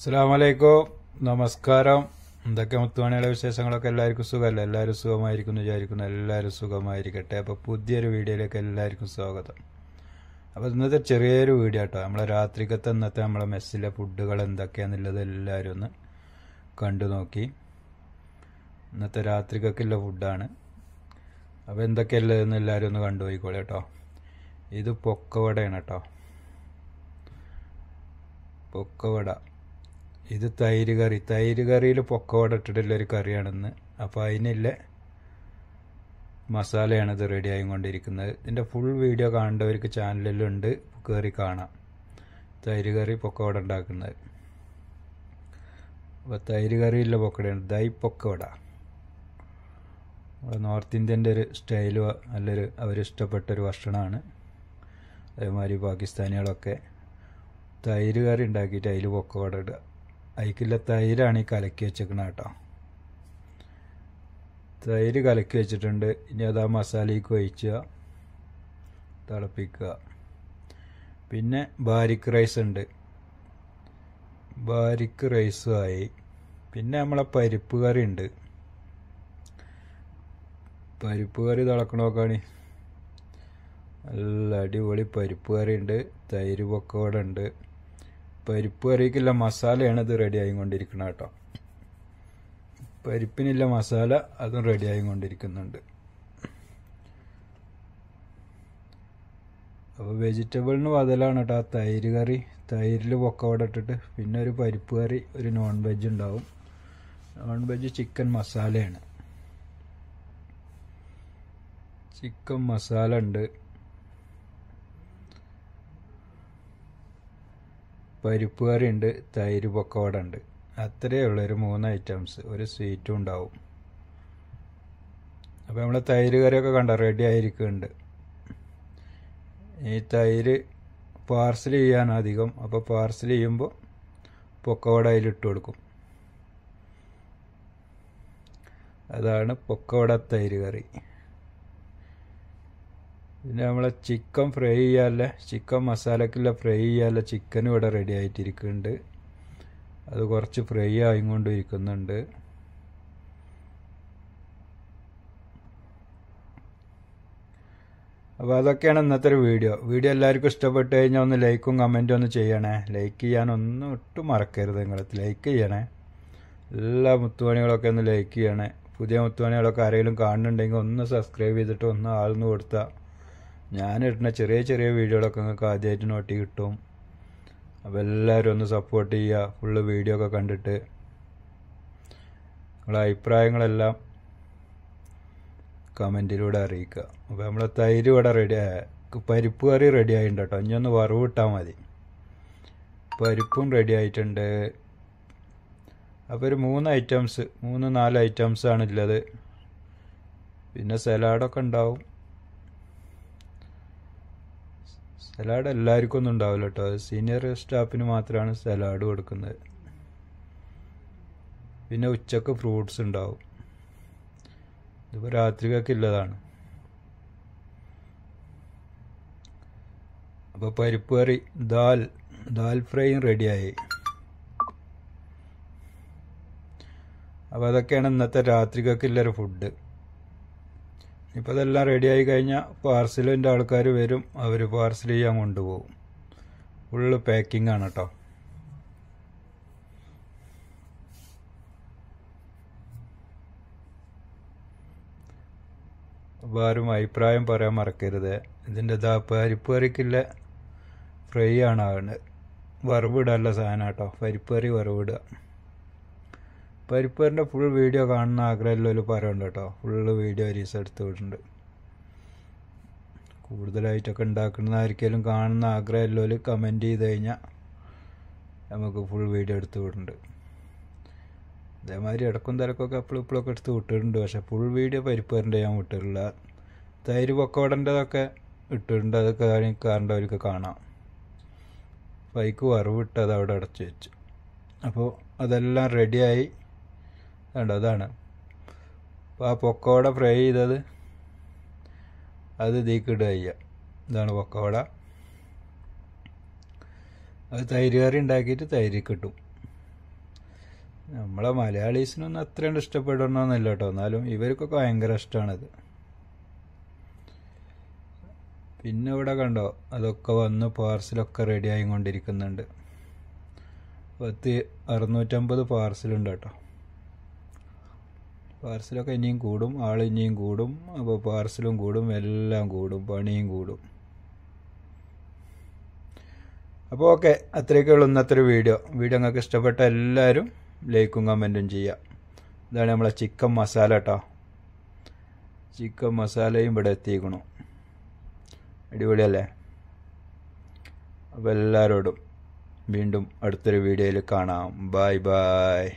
അസ്സാമലൈക്കും നമസ്കാരം എന്തൊക്കെ മുത്തുമണിയുടെ വിശേഷങ്ങളൊക്കെ എല്ലാവർക്കും സുഖമല്ല എല്ലാവരും സുഖമായിരിക്കും എന്ന് വിചാരിക്കുന്നു എല്ലാവരും സുഖമായിരിക്കട്ടെ അപ്പോൾ പുതിയൊരു വീഡിയോയിലേക്ക് എല്ലാവർക്കും സ്വാഗതം അപ്പോൾ ഇന്നത്തെ ചെറിയൊരു വീഡിയോ കേട്ടോ നമ്മളെ രാത്രിക്കത്തെ ഇന്നത്തെ നമ്മളെ മെസ്സിലെ ഫുഡുകൾ എന്തൊക്കെയാണെന്നുള്ളത് എല്ലാവരും ഒന്ന് കണ്ടു നോക്കി ഇന്നത്തെ രാത്രിക്കൊക്കെയുള്ള ഫുഡാണ് അപ്പോൾ എന്തൊക്കെയല്ലെന്ന് എല്ലാവരും ഒന്ന് കണ്ടുപോയിക്കോളെ കേട്ടോ ഇത് പൊക്കവടയാണ് കേട്ടോ പൊക്കവട ഇത് തൈര് കറി തൈര് കറിയിൽ പൊക്കവട ഇട്ടിട്ടുള്ളൊരു കറിയാണെന്ന് അപ്പോൾ അതിനുള്ള മസാലയാണ് ഇത് റെഡി ആയിക്കൊണ്ടിരിക്കുന്നത് ഇതിൻ്റെ ഫുൾ വീഡിയോ കാണേണ്ടവർക്ക് ചാനലിലുണ്ട് കയറി കാണാം തൈര് കറി പൊക്കവട ഉണ്ടാക്കുന്നത് അപ്പോൾ തൈര് കറിയില്ല പൊക്കടയാണ് ദൈ പൊക്കവട നമ്മുടെ നോർത്ത് ഇന്ത്യൻ്റെ ഒരു സ്റ്റൈൽ നല്ലൊരു അവരിഷ്ടപ്പെട്ടൊരു ഭക്ഷണമാണ് അതേമാതിരി പാകിസ്ഥാനികളൊക്കെ തൈര് കറി ഉണ്ടാക്കിയിട്ട് അതിൽ പൊക്കവട ഇടുക അതിക്കില്ല തൈരാണ് ഈ കലക്കി വെച്ചേക്കണത് കേട്ടോ തൈര് കലക്കി വെച്ചിട്ടുണ്ട് ഇനി അത് ആ മസാലയ്ക്ക് ഒഴിക്കുക തിളപ്പിക്കുക പിന്നെ ബാരിക്ക് റൈസ് ഉണ്ട് ബാരിക്ക് റൈസും ആയി പിന്നെ നമ്മളെ പരിപ്പ് കറി ഉണ്ട് പരിപ്പ് കറി തിളക്കണോക്കാണി നല്ല അടിപൊളി പരിപ്പ് കറി ഉണ്ട് തൈര് പൊക്കോടുണ്ട് പരിപ്പ് കറിക്കുള്ള മസാലയാണ് ഇത് റെഡി ആയിക്കൊണ്ടിരിക്കുന്നത് കേട്ടോ പരിപ്പിനില്ല മസാല അതും റെഡി ആയിക്കൊണ്ടിരിക്കുന്നുണ്ട് അപ്പോൾ വെജിറ്റബിളിന് വതലാണ് കേട്ടോ തൈര് കറി തൈരിൽ പൊക്കവട ഇട്ടിട്ട് പിന്നെ ഒരു പരിപ്പ് കറി ഒരു നോൺ വെജ് ഉണ്ടാവും നോൺ വെജ് ചിക്കൻ മസാലയാണ് ചിക്കൻ മസാല ഉണ്ട് പരിപ്പ് കറി ഉണ്ട് തൈര് പക്കോട ഉണ്ട് അത്രയേ ഉള്ളൂ ഒരു മൂന്ന് ഐറ്റംസ് ഒരു സ്വീറ്റും ഉണ്ടാവും അപ്പോൾ നമ്മൾ തൈര് കറിയൊക്കെ കണ്ട റെഡി ആയിരിക്കുന്നുണ്ട് ഈ തൈര് പാർസൽ ചെയ്യാനാണ് അധികം അപ്പോൾ പാർസൽ ചെയ്യുമ്പോൾ പൊക്കവട അതിലിട്ട് കൊടുക്കും അതാണ് പൊക്കവട തൈര് കറി പിന്നെ നമ്മളെ ചിക്കൻ ഫ്രൈ ചെയ്യാല്ല ചിക്കൻ മസാലക്കുള്ള ഫ്രൈ ചെയ്യാല്ല ചിക്കൻ ഇവിടെ റെഡി ആയിട്ടിരിക്കുന്നുണ്ട് അത് കുറച്ച് ഫ്രൈ ആയിക്കൊണ്ടിരിക്കുന്നുണ്ട് അപ്പോൾ അതൊക്കെയാണ് ഇന്നത്തെ ഒരു വീഡിയോ വീഡിയോ എല്ലാവർക്കും ഇഷ്ടപ്പെട്ട് കഴിഞ്ഞാൽ ഒന്ന് ലൈക്കും കമൻറ്റും ഒന്ന് ചെയ്യണേ ലൈക്ക് ചെയ്യാനൊന്നും ഒട്ടും മറക്കരുത് നിങ്ങൾ ലൈക്ക് ചെയ്യണേ എല്ലാ മുത്തുപണികളൊക്കെ ഒന്ന് ലൈക്ക് ചെയ്യണേ പുതിയ മുത്തുപണികളൊക്കെ ആരെങ്കിലും കാണുന്നുണ്ടെങ്കിൽ ഒന്ന് സബ്സ്ക്രൈബ് ചെയ്തിട്ട് ഒന്ന് ആൾന്ന് കൊടുത്താൽ ഞാൻ ഇടുന്ന ചെറിയ ചെറിയ വീഡിയോകളൊക്കെ നിങ്ങൾക്ക് ആദ്യമായിട്ട് നോട്ടി കിട്ടും അപ്പോൾ എല്ലാവരും ഒന്ന് സപ്പോർട്ട് ചെയ്യുക ഫുള്ള് വീഡിയോ ഒക്കെ കണ്ടിട്ട് നിങ്ങളുടെ അഭിപ്രായങ്ങളെല്ലാം കമൻറ്റിലൂടെ അറിയിക്കുക അപ്പോൾ നമ്മളെ തൈര് ഇവിടെ റെഡി പരിപ്പ് കറി റെഡി ആയിട്ടുണ്ട് കേട്ടോ ഇനി ഒന്ന് വറവ് ഇട്ടാൽ മതി പരിപ്പും റെഡി ആയിട്ടുണ്ട് അപ്പോൾ ഒരു മൂന്ന് ഐറ്റംസ് മൂന്ന് നാല് ആണ് ഉള്ളത് പിന്നെ സലാഡൊക്കെ ഉണ്ടാവും സലാഡ് എല്ലാവർക്കും ഒന്നും ഉണ്ടാവില്ല കേട്ടോ സീനിയർ സ്റ്റാഫിന് മാത്രമാണ് സലാഡ് കൊടുക്കുന്നത് പിന്നെ ഉച്ചക്ക് ഫ്രൂട്ട്സ് ഉണ്ടാവും ഇതിപ്പോൾ രാത്രിക്കൊക്കെ ഉള്ളതാണ് അപ്പോൾ പരിപ്പ് കറി ദാൽ ദാൽ ഫ്രൈയും റെഡിയായി അപ്പോൾ അതൊക്കെയാണ് ഇന്നത്തെ രാത്രിക്കൊക്കെ ഉള്ളൊരു ഫുഡ് ഇപ്പോൾ റെഡി റെഡിയായി കഴിഞ്ഞാൽ പാർസലിൻ്റെ ആൾക്കാർ വരും അവർ പാർസൽ ചെയ്യാൻ കൊണ്ടുപോകും ഫുള്ള് പാക്കിംഗ് ആണ് കേട്ടോ അപ്പോൾ ആരും അഭിപ്രായം പറയാൻ മറക്കരുത് ഇതിൻ്റെ ഇതാ പരിപ്പ് കറിക്കില്ല ഫ്രൈ ആണ് ആകുന്നത് വറവിടാനുള്ള സാധനം കേട്ടോ പരിപ്പ് കറി വറവിടുക പരിപ്പറിൻ്റെ ഫുൾ വീഡിയോ കാണുന്ന ആഗ്രഹമില്ലൊരു പറയുന്നുണ്ട് കേട്ടോ ഫുള്ള് വീഡിയോ അരീസ് എടുത്ത് വിടുന്നുണ്ട് കൂടുതലായിട്ടൊക്കെ ഉണ്ടാക്കുന്ന ആർക്കെങ്കിലും കാണുന്ന ആഗ്രഹമില്ലൊരു കമൻറ്റ് ചെയ്ത് കഴിഞ്ഞാൽ നമുക്ക് ഫുൾ വീഡിയോ എടുത്ത് വിടുന്നുണ്ട് അതേമാതിരി ഇടക്കും തിരക്കൊക്കെ എപ്പോഴും ഇപ്പോഴൊക്കെ എടുത്ത് വിട്ടിട്ടുണ്ട് പക്ഷേ ഫുൾ വീഡിയോ പരിപ്പറിൻ്റെ ഞാൻ വിട്ടിട്ടില്ല തൈര് പൊക്കോടൻ്റെതൊക്കെ ഇട്ടിട്ടുണ്ട് അത് കാണിക്കാറുണ്ടവർക്ക് കാണാം ബൈക്ക് വറവിട്ടത് അവിടെ അടച്ചു വെച്ചു അപ്പോൾ അതെല്ലാം റെഡിയായി കണ്ടോ അതാണ് ആ പൊക്കോട ഫ്രൈ ചെയ്തത് അത് തീക്കിടുക ചെയ്യുക ഇതാണ് പൊക്കോട അത് തൈര് കറി ഉണ്ടാക്കിയിട്ട് തൈര് കിട്ടും നമ്മളെ മലയാളീസിനൊന്നും അത്ര ഇഷ്ടപ്പെടണമെന്നില്ല കേട്ടോ എന്നാലും ഇവർക്കൊക്കെ ഭയങ്കര ഇഷ്ടമാണിത് പിന്നെ ഇവിടെ കണ്ടോ അതൊക്കെ വന്ന് പാർസലൊക്കെ റെഡി ആയിക്കൊണ്ടിരിക്കുന്നുണ്ട് പത്ത് അറുന്നൂറ്റമ്പത് പാർസലുണ്ട് കേട്ടോ പാർസലൊക്കെ ഇനിയും കൂടും ആൾ ഇനിയും കൂടും അപ്പോൾ പാർസലും കൂടും എല്ലാം കൂടും പണിയും കൂടും അപ്പോൾ ഓക്കെ അത്രയൊക്കെ ഉള്ളൂ ഇന്നത്തെ ഒരു വീഡിയോ വീഡിയോ നിങ്ങൾക്ക് ഇഷ്ടപ്പെട്ട എല്ലാവരും ലൈക്കും കമൻറ്റും ചെയ്യാം ഇതാണ് നമ്മളെ ചിക്കൻ മസാല കേട്ടോ ചിക്കൻ മസാലയും ഇവിടെ എത്തിക്കണം അടിപൊളിയല്ലേ അപ്പോൾ എല്ലാവരോടും വീണ്ടും അടുത്തൊരു വീഡിയോയിൽ കാണാം ബായ് ബായ്